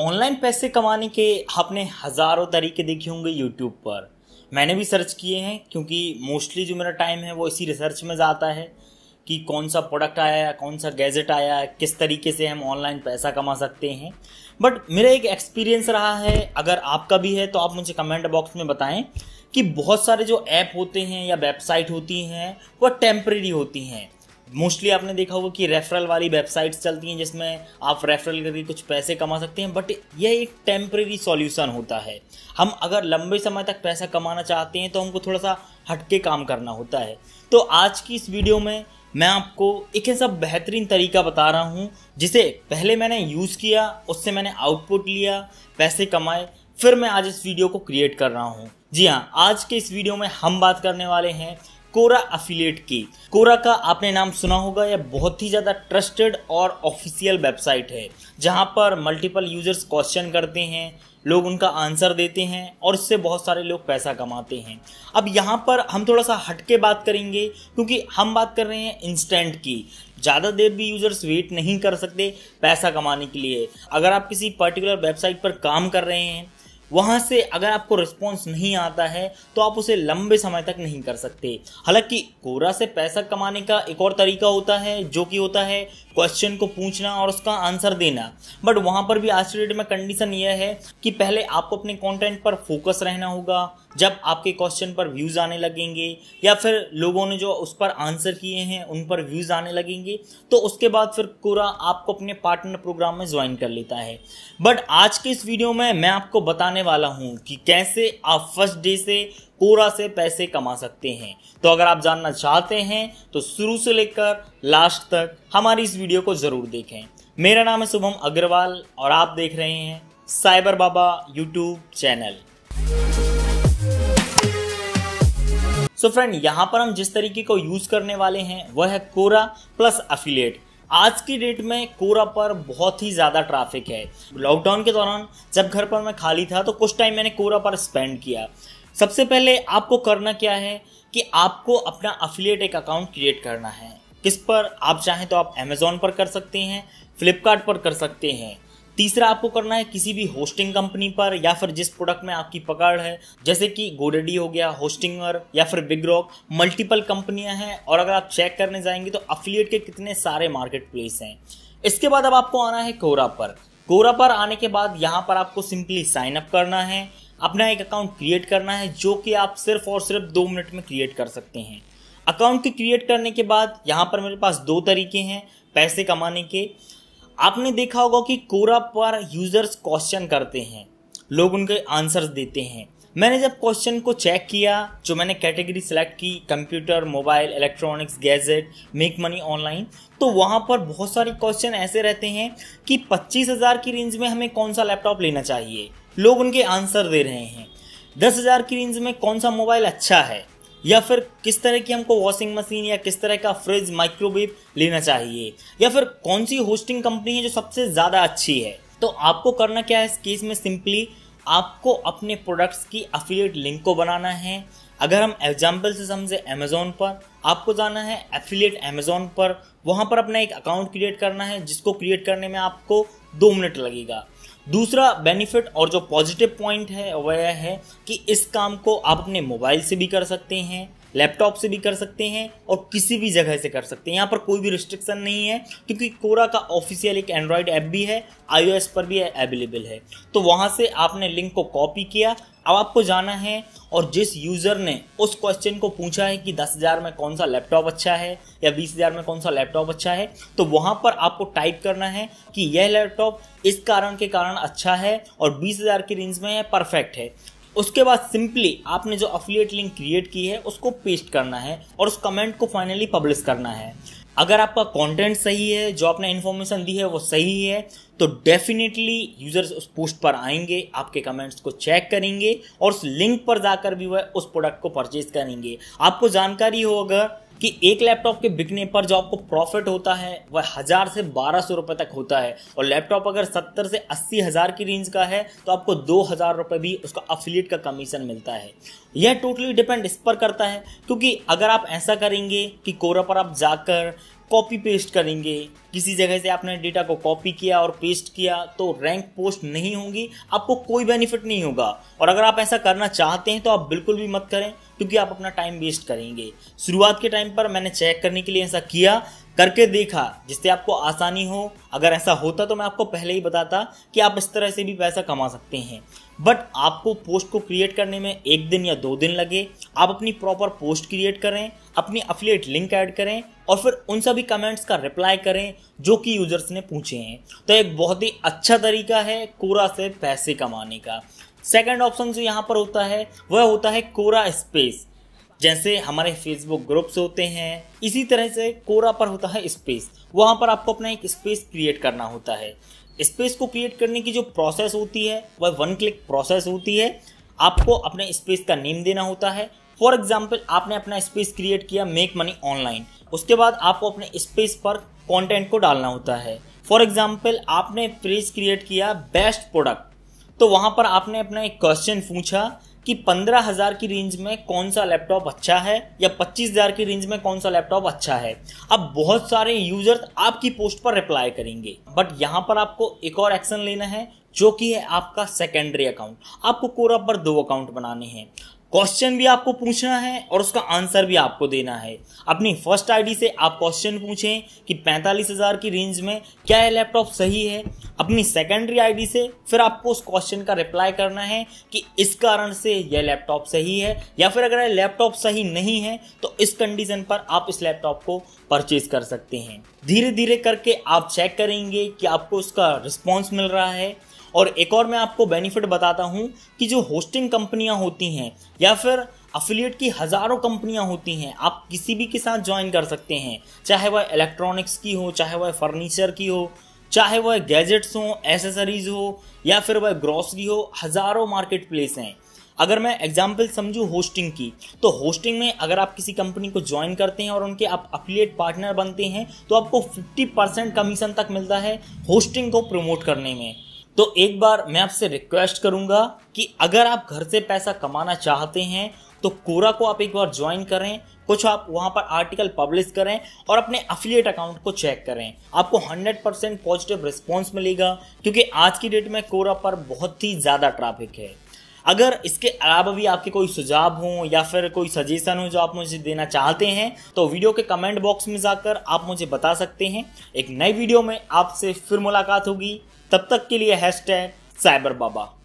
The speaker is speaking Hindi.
ऑनलाइन पैसे कमाने के आपने हज़ारों तरीके देखे होंगे यूट्यूब पर मैंने भी सर्च किए हैं क्योंकि मोस्टली जो मेरा टाइम है वो इसी रिसर्च में जाता है कि कौन सा प्रोडक्ट आया कौन सा गैजेट आया किस तरीके से हम ऑनलाइन पैसा कमा सकते हैं बट मेरा एक एक्सपीरियंस रहा है अगर आपका भी है तो आप मुझे कमेंट बॉक्स में बताएं कि बहुत सारे जो ऐप होते हैं या वेबसाइट होती हैं वह टेम्प्रेरी होती हैं मोस्टली आपने देखा होगा कि रेफरल वाली वेबसाइट्स चलती हैं जिसमें आप रेफरल करके कुछ पैसे कमा सकते हैं बट यह एक टेम्प्रेरी सॉल्यूशन होता है हम अगर लंबे समय तक पैसा कमाना चाहते हैं तो हमको थोड़ा सा हटके काम करना होता है तो आज की इस वीडियो में मैं आपको एक ऐसा बेहतरीन तरीका बता रहा हूँ जिसे पहले मैंने यूज़ किया उससे मैंने आउटपुट लिया पैसे कमाए फिर मैं आज इस वीडियो को क्रिएट कर रहा हूँ जी हाँ आज के इस वीडियो में हम बात करने वाले हैं कोरा अफिलियट की कोरा का आपने नाम सुना होगा यह बहुत ही ज़्यादा ट्रस्टेड और ऑफिशियल वेबसाइट है जहाँ पर मल्टीपल यूजर्स क्वेश्चन करते हैं लोग उनका आंसर देते हैं और इससे बहुत सारे लोग पैसा कमाते हैं अब यहाँ पर हम थोड़ा सा हट के बात करेंगे क्योंकि हम बात कर रहे हैं इंस्टेंट की ज़्यादा देर भी यूजर्स वेट नहीं कर सकते पैसा कमाने के लिए अगर आप किसी पर्टिकुलर वेबसाइट पर काम कर रहे हैं वहाँ से अगर आपको रिस्पॉन्स नहीं आता है तो आप उसे लंबे समय तक नहीं कर सकते हालांकि कोरा से पैसा कमाने का एक और तरीका होता है जो कि होता है क्वेश्चन को पूछना और उसका आंसर देना बट वहाँ पर भी आज के डेट में कंडीशन यह है कि पहले आपको अपने कॉन्टेंट पर फोकस रहना होगा जब आपके क्वेश्चन पर व्यूज़ आने लगेंगे या फिर लोगों ने जो उस पर आंसर किए हैं उन पर व्यूज़ आने लगेंगे तो उसके बाद फिर कोरा आपको अपने पार्टनर प्रोग्राम में ज्वाइन कर लेता है बट आज के इस वीडियो में मैं आपको बताने वाला हूँ कि कैसे आप फर्स्ट डे से कोरा से पैसे कमा सकते हैं तो अगर आप जानना चाहते हैं तो शुरू से लेकर लास्ट तक हमारी इस वीडियो को ज़रूर देखें मेरा नाम है शुभम अग्रवाल और आप देख रहे हैं cyber Baba YouTube channel so friend यहाँ पर हम जिस तरीके को यूज़ करने वाले हैं वह है कोरा प्लस अफिलेट आज की डेट में कोरा पर बहुत ही ज़्यादा ट्रैफिक है लॉकडाउन के दौरान जब घर पर मैं खाली था तो कुछ टाइम मैंने कोरा पर स्पेंड किया सबसे पहले आपको करना क्या है कि आपको अपना अफिलियट एक अकाउंट क्रिएट करना है किस पर आप चाहें तो आप अमेज़ोन पर कर सकते हैं फ्लिपकार्ट पर कर सकते हैं तीसरा आपको करना है किसी भी होस्टिंग कंपनी पर या फिर जिस प्रोडक्ट में आपकी पकड़ है जैसे कि गोडेडी हो गया होस्टिंगर या फिर बिग रॉक मल्टीपल कंपनियां हैं और अगर आप चेक करने जाएंगे तो अफिलियट के कितने सारे मार्केट प्लेस हैं इसके बाद अब आपको आना है कोरा पर कोरा पर आने के बाद यहाँ पर आपको सिंपली साइन अप करना है अपना एक अकाउंट क्रिएट करना है जो कि आप सिर्फ और सिर्फ दो मिनट में क्रिएट कर सकते हैं अकाउंट के क्रिएट करने के बाद यहाँ पर मेरे पास दो तरीके हैं पैसे कमाने के आपने देखा होगा कि कोरा पर यूजर्स क्वेश्चन करते हैं लोग उनके आंसर्स देते हैं मैंने जब क्वेश्चन को चेक किया जो मैंने कैटेगरी सेलेक्ट की computer mobile electronics gadget make money online तो वहाँ पर बहुत सारे क्वेश्चन ऐसे रहते हैं कि 25,000 की रेंज में हमें कौन सा लैपटॉप लेना चाहिए लोग उनके आंसर दे रहे हैं 10,000 की रेंज में कौन सा मोबाइल अच्छा है या फिर किस तरह की हमको वॉशिंग मशीन या किस तरह का फ्रिज माइक्रोवेव लेना चाहिए या फिर कौन सी होस्टिंग कंपनी है जो सबसे ज़्यादा अच्छी है तो आपको करना क्या है इस केस में सिंपली आपको अपने प्रोडक्ट्स की अफिलियट लिंक को बनाना है अगर हम एग्जाम्पल से समझे अमेजोन पर आपको जाना है एफिलिएट अमेजोन पर वहां पर अपना एक अकाउंट क्रिएट करना है जिसको क्रिएट करने में आपको दो मिनट लगेगा दूसरा बेनिफिट और जो पॉजिटिव पॉइंट है वह है कि इस काम को आप अपने मोबाइल से भी कर सकते हैं लैपटॉप से भी कर सकते हैं और किसी भी जगह से कर सकते हैं यहाँ पर कोई भी रिस्ट्रिक्शन नहीं है क्योंकि कोरा का ऑफिशियल एक एंड्रॉयड ऐप भी है आईओएस पर भी अवेलेबल है तो वहाँ से आपने लिंक को कॉपी किया अब आपको जाना है और जिस यूज़र ने उस क्वेश्चन को पूछा है कि दस हज़ार में कौन सा लैपटॉप अच्छा है या बीस हज़ार में कौन सा लैपटॉप अच्छा है तो वहाँ पर आपको टाइप करना है कि यह लैपटॉप इस कारण के कारण अच्छा है और बीस हज़ार की रेंज में है परफेक्ट है उसके बाद सिंपली आपने जो अफिलियट लिंक क्रिएट की है उसको पेस्ट करना है और उस कमेंट को फाइनली पब्लिश करना है अगर आपका कंटेंट सही है जो आपने इन्फॉर्मेशन दी है वो सही है तो डेफिनेटली यूजर्स उस पोस्ट पर आएंगे आपके कमेंट्स को चेक करेंगे और उस लिंक पर जाकर भी वह उस प्रोडक्ट को परचेज करेंगे आपको जानकारी होगा कि एक लैपटॉप के बिकने पर जो आपको प्रॉफिट होता है वह हजार से बारह सौ रुपए तक होता है और लैपटॉप अगर सत्तर से अस्सी हजार की रेंज का है तो आपको दो हजार रुपए भी उसका अफिलियट का कमीशन मिलता है यह टोटली डिपेंड इस पर करता है क्योंकि अगर आप ऐसा करेंगे कि कोरा पर आप जाकर कॉपी पेस्ट करेंगे किसी जगह से आपने डेटा को कॉपी किया और पेस्ट किया तो रैंक पोस्ट नहीं होगी आपको कोई बेनिफिट नहीं होगा और अगर आप ऐसा करना चाहते हैं तो आप बिल्कुल भी मत करें क्योंकि आप अपना टाइम वेस्ट करेंगे शुरुआत के टाइम पर मैंने चेक करने के लिए ऐसा किया करके देखा जिससे आपको आसानी हो अगर ऐसा होता तो मैं आपको पहले ही बताता कि आप इस तरह से भी पैसा कमा सकते हैं बट आपको पोस्ट को क्रिएट करने में एक दिन या दो दिन लगे आप अपनी प्रॉपर पोस्ट क्रिएट करें अपनी अफिलियट लिंक ऐड करें और फिर उन सभी कमेंट्स का रिप्लाई करें जो कि यूजर्स ने पूछे हैं तो एक बहुत ही अच्छा तरीका है कोरा से पैसे कमाने का सेकंड ऑप्शन जो यहाँ पर होता है वह होता है कोरा स्पेस जैसे हमारे फेसबुक ग्रुप्स होते हैं इसी तरह से कोरा पर होता है स्पेस वहाँ पर आपको अपना एक स्पेस क्रिएट करना होता है स्पेस को क्रिएट करने की जो प्रोसेस होती है वह वन क्लिक प्रोसेस होती है आपको अपने स्पेस का नेम देना होता है फॉर एग्जाम्पल आपने अपना स्पेस क्रिएट किया मेक मनी ऑनलाइन उसके बाद आपको अपने स्पेस पर कॉन्टेंट को डालना होता है फॉर एग्जाम्पल आपने फ्रेज क्रिएट किया बेस्ट प्रोडक्ट तो वहां पर आपने अपना एक क्वेश्चन पूछा कि पंद्रह हज़ार की रेंज में कौन सा लैपटॉप अच्छा है या पच्चीस हज़ार की रेंज में कौन सा लैपटॉप अच्छा है अब बहुत सारे यूजर्स आपकी पोस्ट पर रिप्लाई करेंगे बट यहां पर आपको एक और एक्शन लेना है जो कि है आपका सेकेंडरी अकाउंट आपको कोरा पर दो अकाउंट बनाने हैं क्वेश्चन भी आपको पूछना है और उसका आंसर भी आपको देना है अपनी फर्स्ट आईडी से आप क्वेश्चन पूछें कि पैंतालीस हज़ार की रेंज में क्या यह लैपटॉप सही है अपनी सेकेंडरी आईडी से फिर आपको उस क्वेश्चन का रिप्लाई करना है कि इस कारण से यह लैपटॉप सही है या फिर अगर यह लैपटॉप सही नहीं है तो इस कंडीशन पर आप इस लैपटॉप को परचेज कर सकते हैं धीरे धीरे करके आप चेक करेंगे कि आपको उसका रिस्पॉन्स मिल रहा है और एक और मैं आपको बेनिफिट बताता हूँ कि जो होस्टिंग कंपनियाँ होती हैं या फिर अफिलिएट की हज़ारों कंपनियाँ होती हैं आप किसी भी के साथ ज्वाइन कर सकते हैं चाहे वह इलेक्ट्रॉनिक्स की हो चाहे वह फर्नीचर की हो चाहे वह गैजेट्स हो एसेसरीज हो या फिर वह ग्रॉसरी हो हज़ारों मार्केट प्लेस हैं अगर मैं एग्जाम्पल समझूँ होस्टिंग की तो होस्टिंग में अगर आप किसी कंपनी को ज्वाइन करते हैं और उनके आप अफिलिएट पार्टनर बनते हैं तो आपको 50% कमीशन तक मिलता है होस्टिंग को प्रमोट करने में तो एक बार मैं आपसे रिक्वेस्ट करूंगा कि अगर आप घर से पैसा कमाना चाहते हैं तो कोरा को आप एक बार ज्वाइन करें कुछ आप वहां पर आर्टिकल पब्लिश करें और अपने अफिलियट अकाउंट को चेक करें आपको 100 परसेंट पॉजिटिव रिस्पॉन्स मिलेगा क्योंकि आज की डेट में कोरा पर बहुत ही ज़्यादा ट्रैफिक है अगर इसके अलावा भी आपके कोई सुझाव हो या फिर कोई सजेशन हो जो आप मुझे देना चाहते हैं तो वीडियो के कमेंट बॉक्स में जाकर आप मुझे बता सकते हैं एक नई वीडियो में आपसे फिर मुलाकात होगी तब तक के लिए हैश टैग साइबर बाबा